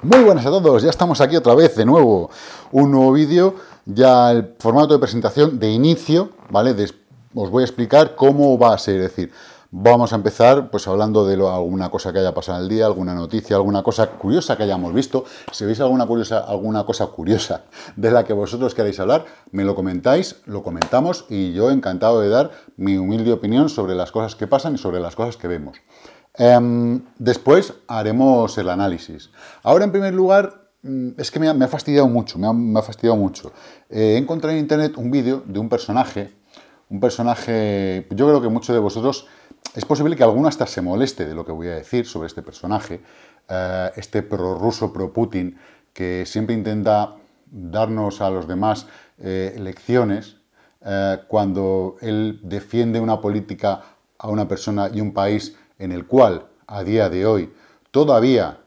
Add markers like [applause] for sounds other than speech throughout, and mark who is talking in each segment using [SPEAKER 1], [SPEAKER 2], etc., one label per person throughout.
[SPEAKER 1] Muy buenas a todos, ya estamos aquí otra vez de nuevo, un nuevo vídeo, ya el formato de presentación de inicio, ¿vale? os voy a explicar cómo va a ser, es decir, vamos a empezar pues hablando de alguna cosa que haya pasado el día, alguna noticia, alguna cosa curiosa que hayamos visto, si veis alguna, curiosa, alguna cosa curiosa de la que vosotros queráis hablar, me lo comentáis, lo comentamos y yo encantado de dar mi humilde opinión sobre las cosas que pasan y sobre las cosas que vemos. Em, después haremos el análisis. Ahora, en primer lugar, mm, es que me ha, fastidiado mucho, me ha, fastidiado mucho. Eh, he encontrado en internet un vídeo de un personaje, un personaje, yo creo que muchos de vosotros, es posible que alguno hasta se moleste de lo que voy a decir sobre este personaje, ...este este prorruso, pro-Putin, que siempre intenta darnos a los demás eh, lecciones cuando él defiende una política a una persona y un país en el cual, a día de hoy, todavía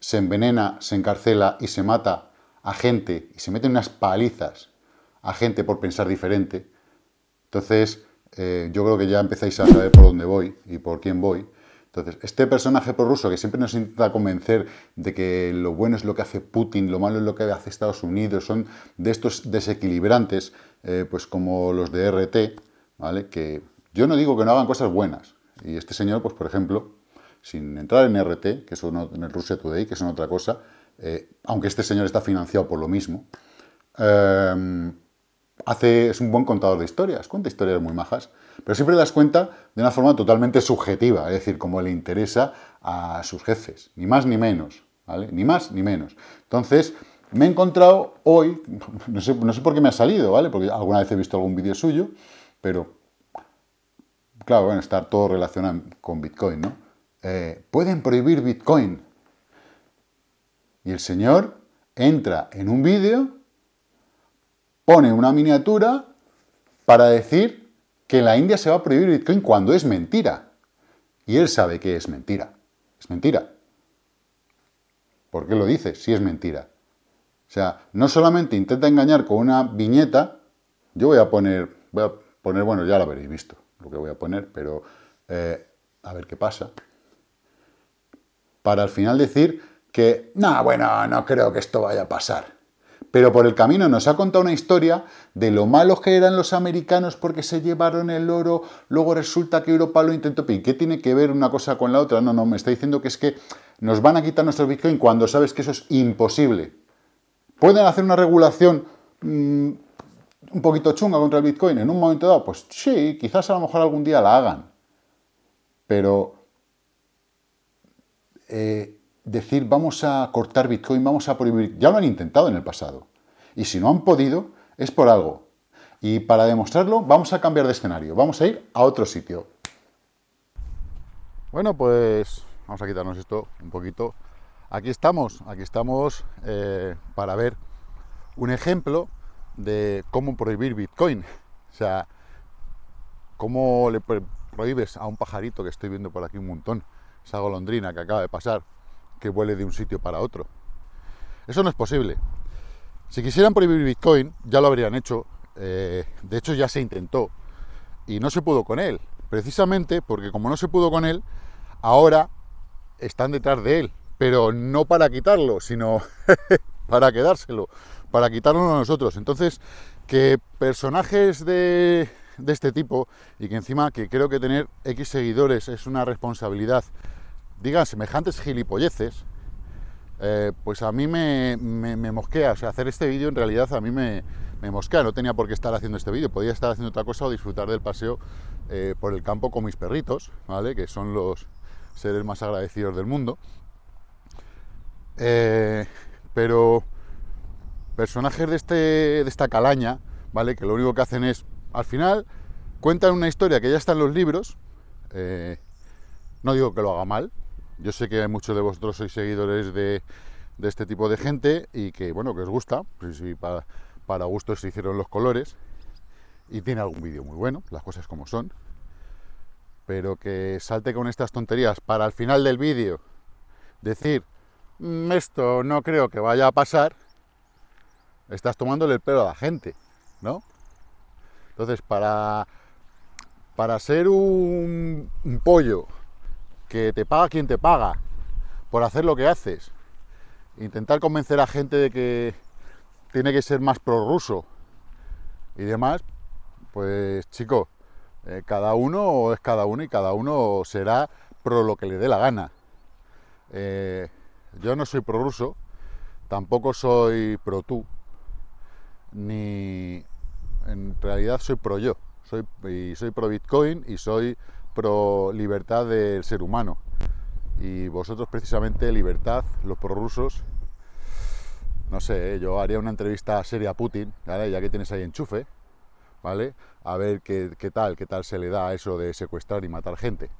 [SPEAKER 1] se envenena, se encarcela y se mata a gente y se mete unas palizas a gente por pensar diferente. Entonces, eh, yo creo que ya empezáis a saber por dónde voy y por quién voy. Entonces, este personaje prorruso que siempre nos intenta convencer de que lo bueno es lo que hace Putin, lo malo es lo que hace Estados Unidos, son de estos desequilibrantes, eh, pues como los de RT, ¿vale? Que yo no digo que no hagan cosas buenas, y este señor, pues por ejemplo, sin entrar en e RT, que es uno, en el Russia Today, que es otra cosa, eh, aunque este señor está financiado por lo mismo, eh, hace, es un buen contador de historias, cuenta historias muy majas, pero siempre las cuenta de una forma totalmente subjetiva, es decir, como le interesa a sus jefes, ni más ni menos, ¿vale? Ni más ni menos. Entonces, me he encontrado hoy, [laughs] no sé, no sé por qué me ha salido, ¿vale? Porque alguna vez he visto algún vídeo suyo, pero claro, bueno, estar todo relacionado con Bitcoin, ¿no? Eh, pueden prohibir Bitcoin. Y el señor entra en un vídeo, pone una miniatura para decir que la India se va a prohibir Bitcoin cuando es mentira. Y él sabe que es mentira. Es mentira. ¿Por qué lo dice si es mentira? O sea, no solamente intenta engañar con una viñeta, yo voy a poner, voy a poner, bueno, ya lo habréis visto lo que voy a poner, pero eh, a ver qué pasa. Para al final decir que, no, bueno, no creo que esto vaya a pasar. Pero por el camino nos ha contado una historia de lo malos que eran los americanos porque se llevaron el oro, luego resulta que Europa lo intentó. qué tiene que ver una cosa con la otra? No, no, me está diciendo que es que nos van a quitar nuestros Bitcoin cuando sabes que eso es imposible. ¿Pueden hacer una regulación mm, un poquito chunga contra el Bitcoin en un momento dado, pues sí, quizás a lo mejor algún día la hagan. Pero eh, decir vamos a cortar Bitcoin, vamos a prohibir, ya lo han intentado en el pasado. Y si no han podido, es por algo. Y para demostrarlo, vamos a cambiar de escenario, vamos a ir a otro sitio. Bueno, pues vamos a quitarnos esto un poquito. Aquí estamos, aquí estamos eh, para ver un ejemplo de cómo prohibir Bitcoin. O sea, cómo le prohíbes a un pajarito que estoy viendo por aquí un montón, esa golondrina que acaba de pasar, que vuele de un sitio para otro. Eso no es posible. Si quisieran prohibir Bitcoin, ya lo habrían hecho. Eh, de hecho, ya se intentó y no se pudo con él. Precisamente porque como no se pudo con él, ahora están detrás de él. Pero no para quitarlo, sino [laughs] para quedárselo para quitarnos a nosotros. Entonces, que personajes de, este tipo y que encima que creo que tener X seguidores es una responsabilidad, digan semejantes gilipolleces, eh, pues a mí me, me, mosquea. hacer este vídeo en realidad a mí me, me, mosquea. No tenía por qué estar haciendo este vídeo. Podía estar haciendo otra cosa o disfrutar del paseo eh, por el campo con mis perritos, ¿vale? Que son los seres más agradecidos del mundo. Eh, pero personajes este, de, esta calaña, ¿vale? Que lo único que hacen es, al final, cuentan una historia que ya está en los libros. Eh, no digo que lo haga mal. Yo sé que muchos de vosotros sois seguidores de, este tipo de gente y que, bueno, que os gusta. para, gusto se hicieron los colores. Y tiene algún vídeo muy bueno, las cosas como son. Pero que salte con estas tonterías para al final del vídeo decir, mm, esto no creo que vaya a pasar, estás tomándole el pelo a la gente, ¿no? Entonces, para, para ser un, pollo que te paga quien te paga por hacer lo que haces, intentar convencer a gente de que tiene que ser más prorruso y demás, pues chico, eh, cada uno es cada uno y cada uno será pro lo que le dé la gana. Eh, yo no soy prorruso, tampoco soy pro tú, ni... En realidad soy pro yo, soy, y soy pro Bitcoin y soy pro libertad del ser humano. Y vosotros precisamente libertad, los prorrusos, no sé, eh, yo haría una entrevista seria a Putin, ya que tienes ahí enchufe, ¿vale? A ver qué, tal, qué tal se le da a eso de secuestrar y matar gente,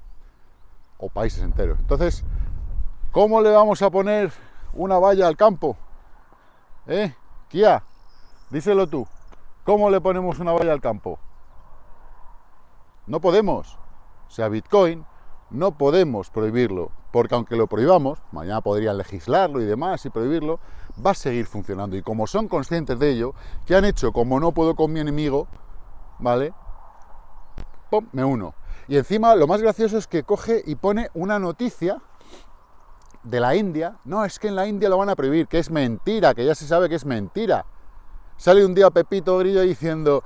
[SPEAKER 1] o países enteros. Entonces, ¿cómo le vamos a poner una valla al campo? ¿Eh? Kia, Díselo tú. ¿Cómo le ponemos una valla al campo? No podemos. sea, Bitcoin no podemos prohibirlo, porque aunque lo prohibamos, mañana podrían legislarlo y demás y prohibirlo, va a seguir funcionando. Y como son conscientes de ello, que han hecho como no puedo con mi enemigo, ¿vale? ¡Pum! Me uno. Y encima lo más gracioso es que coge y pone una noticia de la India. No, es que en la India lo van a prohibir, que es mentira, que ya se sabe que es mentira. Sale un día Pepito Grillo diciendo,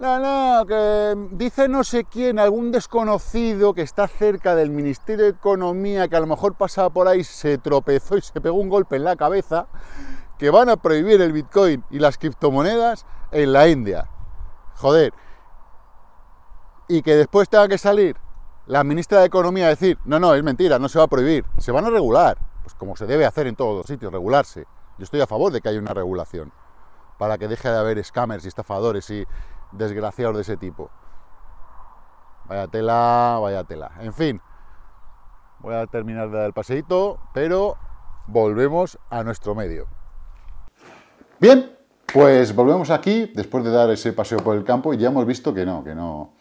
[SPEAKER 1] no, no, que dice no sé quién, algún desconocido que está cerca del Ministerio de Economía, que a lo mejor pasaba por ahí, se tropezó y se pegó un golpe en la cabeza, que van a prohibir el Bitcoin y las criptomonedas en la India. Joder. Y que después tenga que salir la ministra de Economía a decir, no, no, es mentira, no se va a prohibir, se van a regular. Pues como se debe hacer en todos los sitios, regularse. Yo estoy a favor de que haya una regulación para que deje de haber scammers y estafadores y desgraciados de ese tipo. Vaya tela, vaya tela. En fin, voy a terminar de dar el paseíto, pero volvemos a nuestro medio. Bien, pues volvemos aquí después de dar ese paseo por el campo y ya hemos visto que no, que no,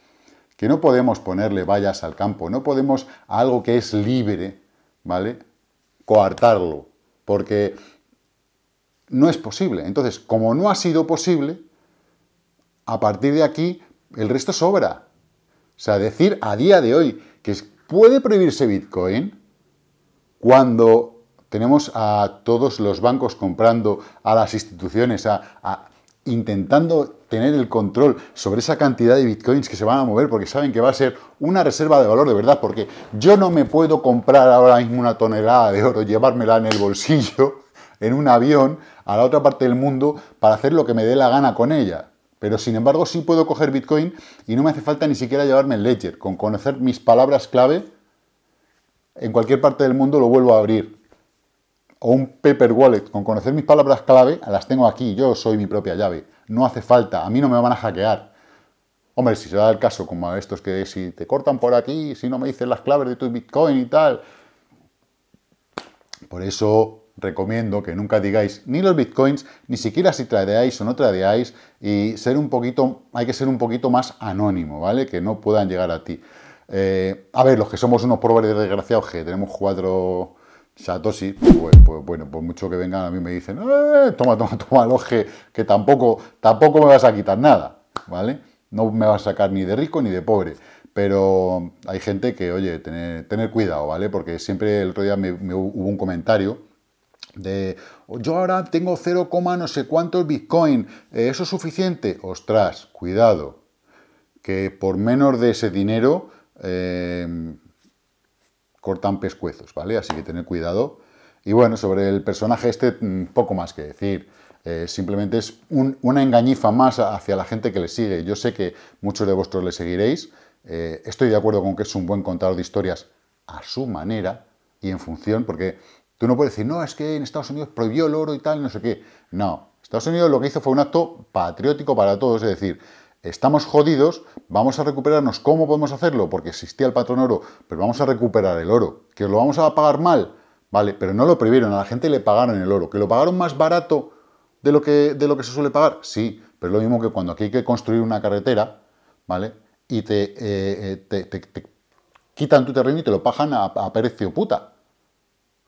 [SPEAKER 1] que no podemos ponerle vallas al campo, no podemos algo que es libre, ¿vale? Coartarlo, porque no es posible. Entonces, como no ha sido posible, a partir de aquí el resto sobra. O sea, decir a día de hoy que puede prohibirse Bitcoin cuando tenemos a todos los bancos comprando, a las instituciones, a, intentando tener el control sobre esa cantidad de bitcoins que se van a mover porque saben que va a ser una reserva de valor de verdad, porque yo no me puedo comprar ahora mismo una tonelada de oro, llevármela en el bolsillo en un avión a la otra parte del mundo para hacer lo que me dé la gana con ella. Pero sin embargo sí puedo coger Bitcoin y no me hace falta ni siquiera llevarme el ledger. Con conocer mis palabras clave, en cualquier parte del mundo lo vuelvo a abrir. O un paper wallet, con conocer mis palabras clave, las tengo aquí, yo soy mi propia llave. No hace falta, a mí no me van a hackear. Hombre, si se da el caso como estos que si te cortan por aquí, si no me dicen las claves de tu Bitcoin y tal. Por eso recomiendo que nunca digáis ni los bitcoins, ni siquiera si tradeáis o no tradeáis, y ser un poquito, hay que ser un poquito más anónimo, ¿vale? Que no puedan llegar a ti. Eh, a ver, los que somos unos pobres desgraciados, que tenemos cuatro Satoshi, pues, pues, bueno, por mucho que vengan a mí me dicen, eh, toma, toma, toma, oje, que tampoco, tampoco me vas a quitar nada, ¿vale? No me vas a sacar ni de rico ni de pobre. Pero hay gente que, oye, tener, cuidado, ¿vale? Porque siempre el otro día me hubo un comentario de yo ahora tengo 0, no sé cuántos Bitcoin, ¿eh, ¿eso es suficiente? Ostras, cuidado, que por menos de ese dinero em, cortan pescuezos, ¿vale? Así que tener cuidado. Y bueno, sobre el personaje este, mm, poco más que decir. Eh, simplemente es una engañifa más hacia la gente que le sigue. Yo sé que muchos de vosotros le seguiréis. Eh, estoy de acuerdo con que es un buen contador de historias a su manera y en función, porque Tú no puedes decir, no, es que en Estados Unidos prohibió el oro y tal, no sé qué. No, Estados Unidos lo que hizo fue un acto patriótico para todos, es decir, estamos jodidos, vamos a recuperarnos. ¿Cómo podemos hacerlo? Porque existía el patrón oro, pero vamos a recuperar el oro. ¿Que lo vamos a pagar mal? Vale, pero no lo prohibieron, a la gente le pagaron el oro. ¿Que lo pagaron más barato de lo que, de lo que se suele pagar? Sí, pero es lo mismo que cuando aquí hay que construir una carretera, ¿vale? Y te, eh, eh, quitan tu terreno y te lo pagan a, a precio puta.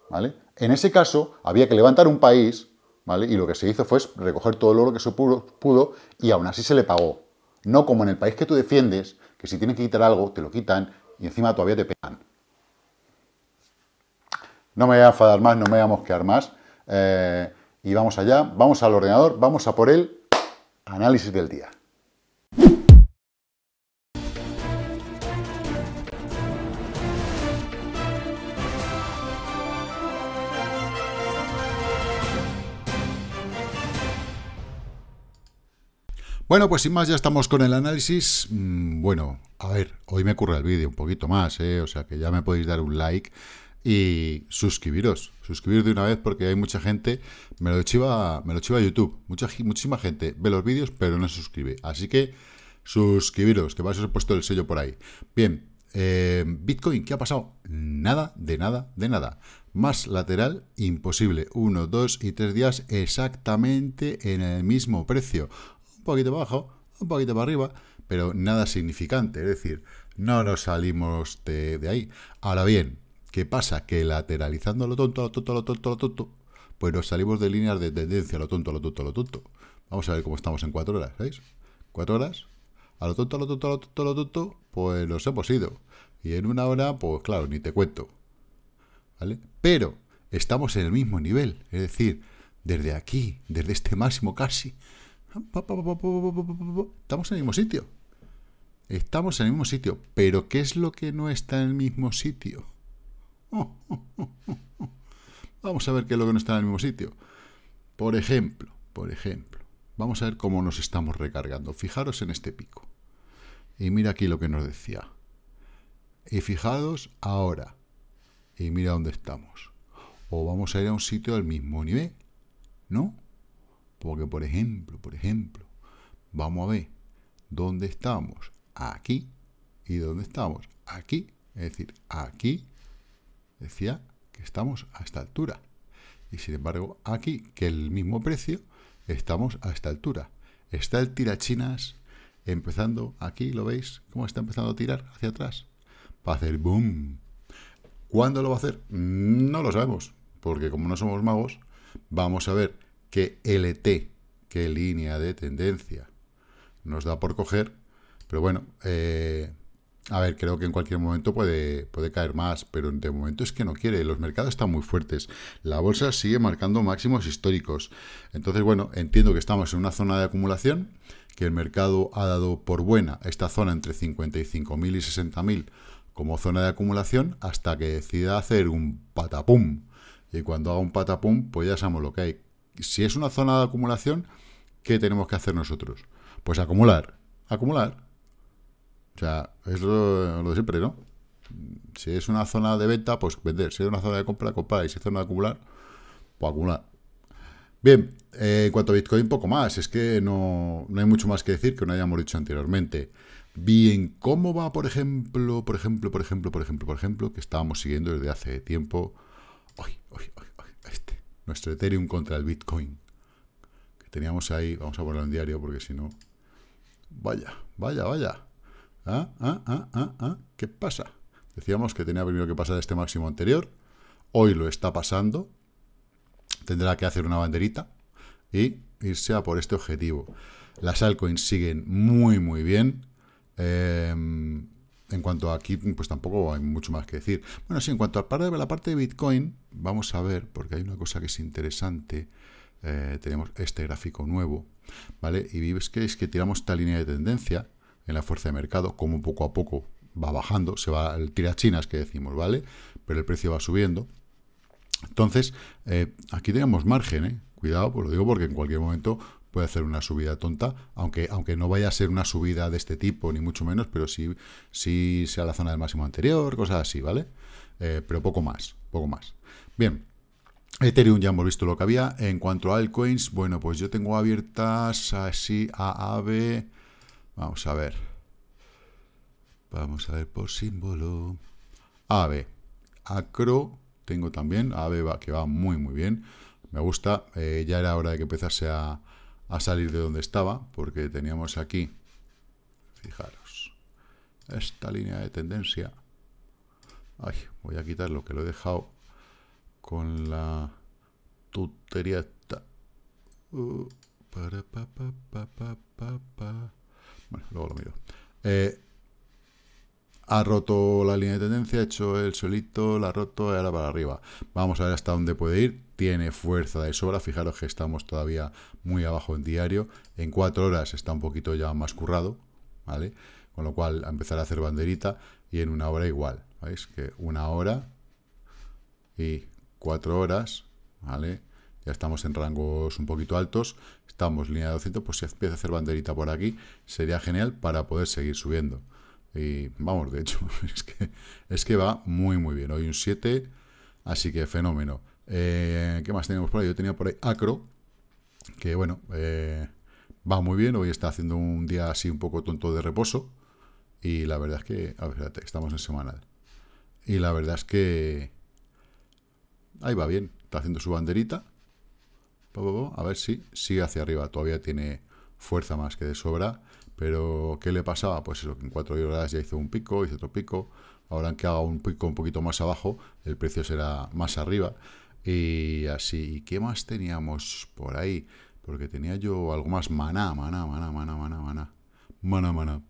[SPEAKER 1] ¿Vale? En ese caso, había que levantar un país, ¿vale? Y lo que se hizo fue recoger todo el oro que se pudo y aún así se le pagó. No como en el país que tú defiendes, que si tienen que quitar algo, te lo quitan y encima todavía te pegan. No me voy a enfadar más, no me voy a mosquear más. Eh, y vamos allá, vamos al ordenador, vamos a por el análisis del día. Bueno, pues sin más, ya estamos con el análisis. Mm, bueno, a ver, hoy me ocurre el vídeo un poquito más, ¿eh? o sea que ya me podéis dar un like y suscribiros. Suscribiros de una vez porque hay mucha gente, me lo chiva, me lo chiva YouTube, mucha, muchísima gente ve los vídeos pero no se suscribe. Así que suscribiros, que vais a ser puesto el sello por ahí. Bien, eh, Bitcoin, ¿qué ha pasado? Nada, de nada, de nada. Más lateral, imposible. Uno, dos y tres días exactamente en el mismo precio un poquito para abajo, un poquito para arriba, pero nada significante, es decir, no nos salimos de, ahí. Ahora bien, ¿qué pasa? Que lateralizando lo tonto, lo tonto, lo tonto, lo tonto, pues nos salimos de líneas de tendencia, ...a lo tonto, lo tonto, lo tonto. Vamos a ver cómo estamos en cuatro horas, ¿veis? Cuatro horas, a lo tonto, a lo tonto, a lo tonto, a lo tonto, pues nos hemos ido. Y en una hora, pues claro, ni te cuento. ¿Vale? Pero estamos en el mismo nivel, es decir, desde aquí, desde este máximo casi, Estamos en el mismo sitio. Estamos en el mismo sitio. Pero ¿qué es lo que no está en el mismo sitio? [laughs] vamos a ver qué es lo que no está en el mismo sitio. Por ejemplo, por ejemplo, vamos a ver cómo nos estamos recargando. Fijaros en este pico. Y mira aquí lo que nos decía. Y fijaros ahora. Y mira dónde estamos. O vamos a ir a un sitio del mismo nivel. ¿No? Porque, por ejemplo, por ejemplo, vamos a ver dónde estamos aquí y dónde estamos aquí. Es decir, aquí decía que estamos a esta altura. Y sin embargo, aquí, que el mismo precio, estamos a esta altura. Está el tirachinas empezando aquí, ¿lo veis? ¿Cómo está empezando a tirar hacia atrás? para hacer boom. ¿Cuándo lo va a hacer? No lo sabemos, porque como no somos magos, vamos a ver ¿Qué LT, ¿Qué línea de tendencia. Nos da por coger, pero bueno, eh, a ver, creo que en cualquier momento puede, puede caer más, pero de momento es que no quiere. Los mercados están muy fuertes. La bolsa sigue marcando máximos históricos. Entonces, bueno, entiendo que estamos en una zona de acumulación, que el mercado ha dado por buena esta zona entre 55.000 y 60.000 como zona de acumulación hasta que decida hacer un patapum. Y cuando haga un patapum, pues ya sabemos lo que hay si es una zona de acumulación, ¿qué tenemos que hacer nosotros? Pues acumular, acumular. O sea, es lo, de siempre, ¿no? Si es una zona de venta, pues vender. Si es una zona de compra, comprar. Y si es zona de acumular, pues acumular. Bien, eh, en cuanto a Bitcoin, poco más. Es que no, no hay mucho más que decir que no hayamos dicho anteriormente. Bien, ¿cómo va, por ejemplo, por ejemplo, por ejemplo, por ejemplo, por ejemplo, que estábamos siguiendo desde hace tiempo? Hoy, hoy, hoy nuestro Ethereum contra el Bitcoin. Que teníamos ahí, vamos a ponerlo en diario porque si no... Vaya, vaya, vaya. ¿Ah, ah, ah, ah, ah? qué pasa? Decíamos que tenía primero que pasar este máximo anterior. Hoy lo está pasando. Tendrá que hacer una banderita y irse a por este objetivo. Las altcoins siguen muy, muy bien. Eh, en cuanto a aquí, pues tampoco hay mucho más que decir. Bueno, sí, en cuanto a la parte de Bitcoin, vamos a ver, porque hay una cosa que es interesante. Eh, tenemos este gráfico nuevo, ¿vale? Y ves que es que tiramos esta línea de tendencia en la fuerza de mercado, como poco a poco va bajando, se va el tirachinas que decimos, ¿vale? Pero el precio va subiendo. Entonces, eh, aquí tenemos margen, ¿eh? Cuidado, pues lo digo porque en cualquier momento puede hacer una subida tonta, aunque, aunque no vaya a ser una subida de este tipo, ni mucho menos, pero sí, sea la zona del máximo anterior, cosas así, ¿vale? Eh, pero poco más, poco más. Bien, Ethereum ya hemos visto lo que había. En cuanto a altcoins, bueno, pues yo tengo abiertas así a B... Vamos a ver. Vamos a ver por símbolo. B. Acro tengo también. AVE va, que va muy, muy bien. Me gusta. Eh, ya era hora de que empezase a, a salir de donde estaba, porque teníamos aquí, fijaros, esta línea de tendencia. voy a quitar lo que lo he dejado con la tutería esta. Uh, luego lo miro. Eh, ha roto la línea de tendencia, ha hecho el suelito, la ha roto, y ahora para arriba. Vamos a ver hasta dónde puede ir tiene fuerza de sobra. Fijaros que estamos todavía muy abajo en diario. En cuatro horas está un poquito ya más currado, ¿vale? Con lo cual, empezar a hacer banderita y en una hora igual. ¿Veis? Que una hora y cuatro horas, ¿vale? Ya estamos en rangos un poquito altos. Estamos línea de 200, pues si empieza a hacer banderita por aquí, sería genial para poder seguir subiendo. Y vamos, de hecho, [laughs] es que, es que va muy, muy bien. Hoy un 7, así que fenómeno. Eh, ¿Qué más tenemos por ahí? Yo tenía por ahí Acro, que bueno, eh, va muy bien. Hoy está haciendo un día así un poco tonto de reposo. Y la verdad es que, a ver, estamos en semanal. Y la verdad es que ahí va bien. Está haciendo su banderita. A ver si sigue hacia arriba. Todavía tiene fuerza más que de sobra. Pero, ¿qué le pasaba? Pues eso, en cuatro horas ya hizo un pico, hizo otro pico. Ahora que haga un pico un poquito más abajo, el precio será más arriba. Y así, qué más teníamos por ahí? Porque tenía yo algo más. Maná, maná, maná, maná, maná, maná. Maná, maná.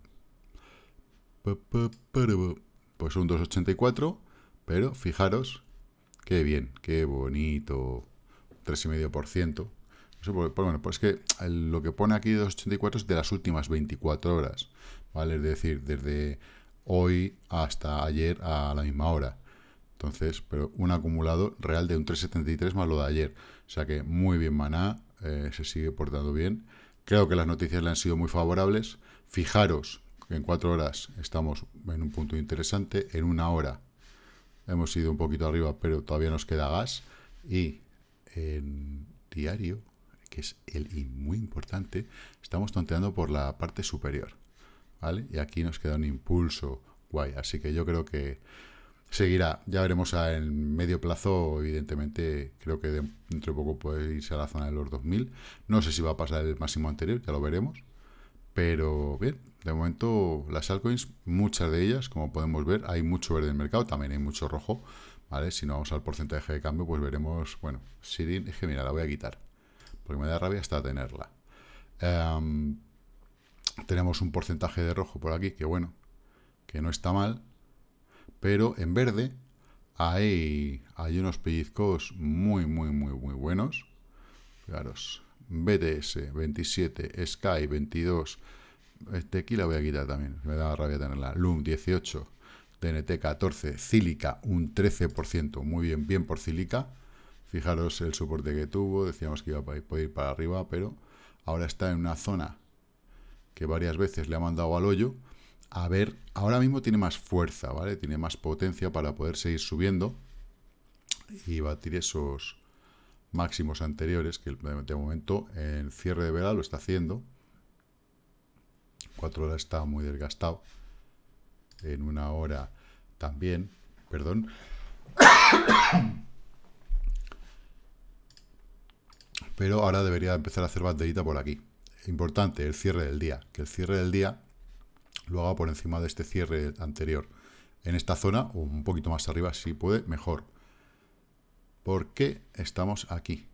[SPEAKER 1] Pues un 2.84, pero fijaros, qué bien, qué bonito. 3,5%. Eso pues, pues, bueno, pues que lo que pone aquí 2.84 es de las últimas 24 horas, ¿vale? Es decir, desde hoy hasta ayer a la misma hora. Entonces, pero un acumulado real de un 3,73 más lo de ayer. O sea que muy bien Maná, eh, se sigue portando bien. Creo que las noticias le han sido muy favorables. Fijaros que en cuatro horas estamos en un punto interesante. En una hora hemos ido un poquito arriba, pero todavía nos queda gas. Y en diario, que es el y muy importante, estamos tonteando por la parte superior. ¿Vale? Y aquí nos queda un impulso guay. Así que yo creo que seguirá. Ya veremos en medio plazo, evidentemente, creo que dentro de poco puede irse a la zona de los 2000. No sé si va a pasar el máximo anterior, ya lo veremos. Pero bien, de momento las altcoins, muchas de ellas, como podemos ver, hay mucho verde en el mercado, también hay mucho rojo. ¿vale? Si no vamos al porcentaje de cambio, pues veremos, bueno, Sirin, es que mira, la voy a quitar, porque me da rabia hasta tenerla. Em, tenemos un porcentaje de rojo por aquí, que bueno, que no está mal, pero en verde hay, hay unos pellizcos muy, muy, muy, muy buenos. Fijaros, BTS 27, Sky 22, este aquí la voy a quitar también, me da rabia tenerla, Loom 18, TNT 14, Cílica un 13%, muy bien, bien por Cílica. Fijaros el soporte que tuvo, decíamos que iba a ir para arriba, pero ahora está en una zona que varias veces le ha mandado al hoyo, a ver, ahora mismo tiene más fuerza, ¿vale? Tiene más potencia para poder seguir subiendo y batir esos máximos anteriores que de momento en cierre de vela lo está haciendo. Cuatro horas está muy desgastado. En una hora también, perdón. Pero ahora debería empezar a hacer banderita por aquí. Importante, el cierre del día. Que el cierre del día lo haga por encima de este cierre anterior. En esta zona, o un poquito más arriba, si puede, mejor. porque estamos aquí?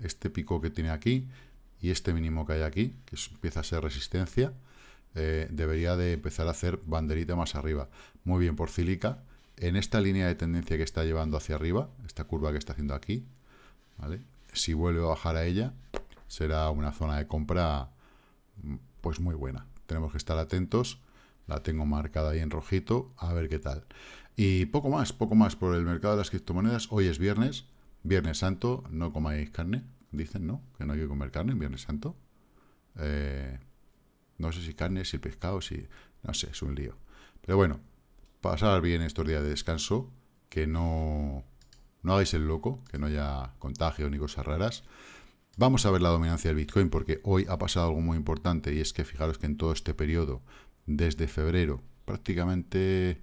[SPEAKER 1] Este pico que tiene aquí y este mínimo que hay aquí, que empieza a ser resistencia, eh, debería de empezar a hacer banderita más arriba. Muy bien, por Cílica, en esta línea de tendencia que está llevando hacia arriba, esta curva que está haciendo aquí, si vuelve a bajar a ella, será una zona de compra mm, pues muy buena tenemos que estar atentos. La tengo marcada ahí en rojito, a ver qué tal. Y poco más, poco más por el mercado de las criptomonedas. Hoy es viernes, Viernes Santo, no comáis carne. Dicen, ¿no? Que no hay que comer carne en Viernes Santo. Eh, no sé si carne, si pescado, si... No sé, es un lío. Pero bueno, pasar bien estos días de descanso, que no, no hagáis el loco, que no haya contagio ni cosas raras. Vamos a ver la dominancia del Bitcoin porque hoy ha pasado algo muy importante y es que fijaros que en todo este periodo, desde febrero, prácticamente eh,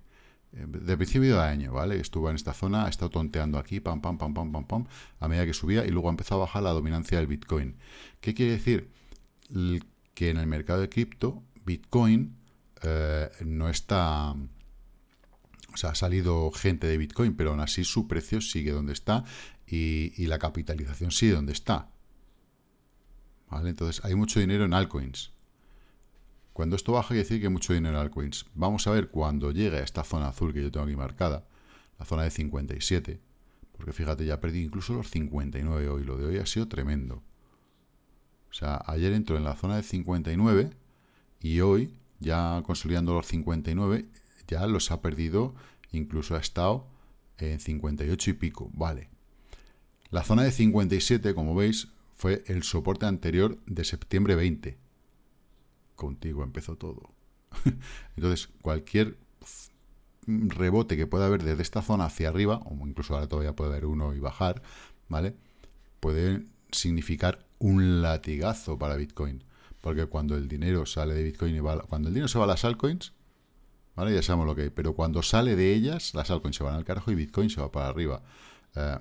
[SPEAKER 1] de principio de año, ¿vale? Estuvo en esta zona, ha estado tonteando aquí, pam, pam, pam, pam, pam, pam, a medida que subía y luego ha empezado a bajar la dominancia del Bitcoin. ¿Qué quiere decir? Que en el mercado de cripto, Bitcoin eh, no está... O sea, ha salido gente de Bitcoin, pero aún así su precio sigue donde está y la capitalización sigue donde está. Entonces, hay mucho dinero en altcoins. Cuando esto baja, quiere decir que hay mucho dinero en altcoins. Vamos a ver cuando llegue a esta zona azul que yo tengo aquí marcada, la zona de 57, porque fíjate, ya perdí incluso los 59 hoy. Lo de hoy ha sido tremendo. O sea, ayer entró en la zona de 59 y hoy, ya consolidando los 59, ya los ha perdido, incluso ha estado en 58 y pico. Vale. La zona de 57, como veis, fue el soporte anterior de septiembre 20. Contigo empezó todo. [laughs] Entonces, cualquier rebote que pueda haber desde esta zona hacia arriba, o incluso ahora todavía puede haber uno y bajar, ¿vale? Puede significar un latigazo para Bitcoin. Porque cuando el dinero sale de Bitcoin y va... Cuando el dinero se va a las altcoins, ¿vale? Ya sabemos lo que hay. Pero cuando sale de ellas, las altcoins se van al carajo y Bitcoin se va para arriba. Eh,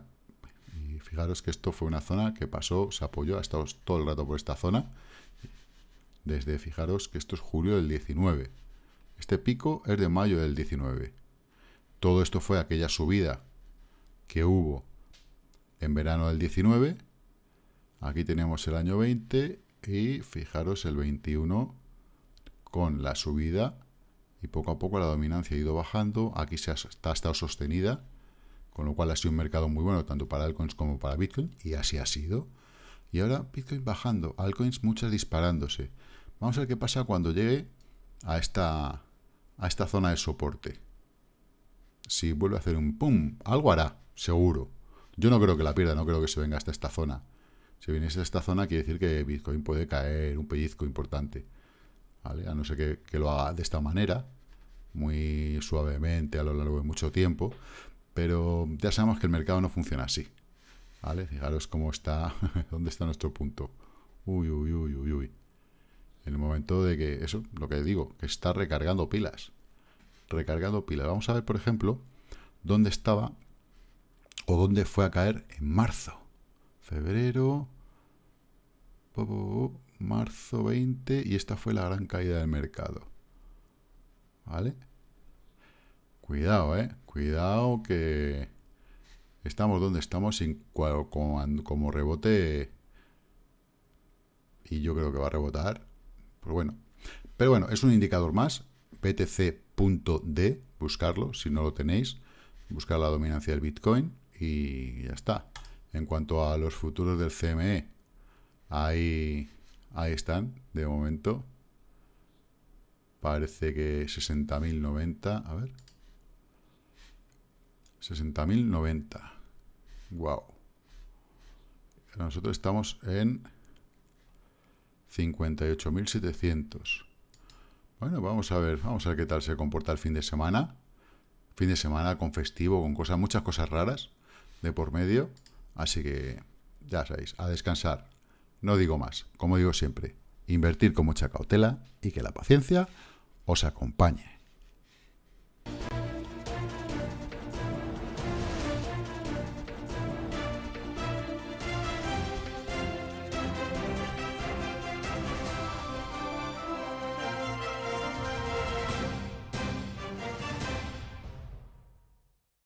[SPEAKER 1] Fijaros que esto fue una zona que pasó, se apoyó, ha estado todo el rato por esta zona. Desde, fijaros que esto es julio del 19. Este pico es de mayo del 19. Todo esto fue aquella subida que hubo en verano del 19. Aquí tenemos el año 20 y fijaros el 21 con la subida y poco a poco la dominancia ha ido bajando. Aquí se ha, ha estado sostenida con lo cual ha sido un mercado muy bueno tanto para altcoins como para Bitcoin y así ha sido. Y ahora Bitcoin bajando, altcoins muchas disparándose. Vamos a ver qué pasa cuando llegue a esta, a esta zona de soporte. Si vuelve a hacer un pum, algo hará, seguro. Yo no creo que la pierda, no creo que se venga hasta esta zona. Si viene hasta esta zona, quiere decir que Bitcoin puede caer un pellizco importante. A no ser que, lo haga de esta manera, muy suavemente a lo largo de mucho tiempo. Pero ya sabemos que el mercado no funciona así. ¿Vale? Fijaros cómo está, [laughs] dónde está nuestro punto. Uy, uy, uy, uy, uy. En el momento de que, eso, lo que digo, que está recargando pilas. Recargando pilas. Vamos a ver, por ejemplo, dónde estaba o dónde fue a caer en marzo. Febrero, marzo 20 y esta fue la gran caída del mercado. ¿Vale? Cuidado, ¿eh? Cuidado que estamos donde estamos sin, como, rebote. Y yo creo que va a rebotar. Pues bueno. Pero bueno, es un indicador más. BTC.D, buscarlo si no lo tenéis. Buscar la dominancia del Bitcoin y ya está. En cuanto a los futuros del CME, ahí, ahí están de momento. Parece que 60.090. A ver, 60.090. Wow. Nosotros estamos en 58.700. Bueno, vamos a ver, vamos a ver qué tal se comporta el fin de semana. Fin de semana con festivo, con cosas, muchas cosas raras de por medio. Así que ya sabéis, a descansar. No digo más, como digo siempre, invertir con mucha cautela y que la paciencia os acompañe.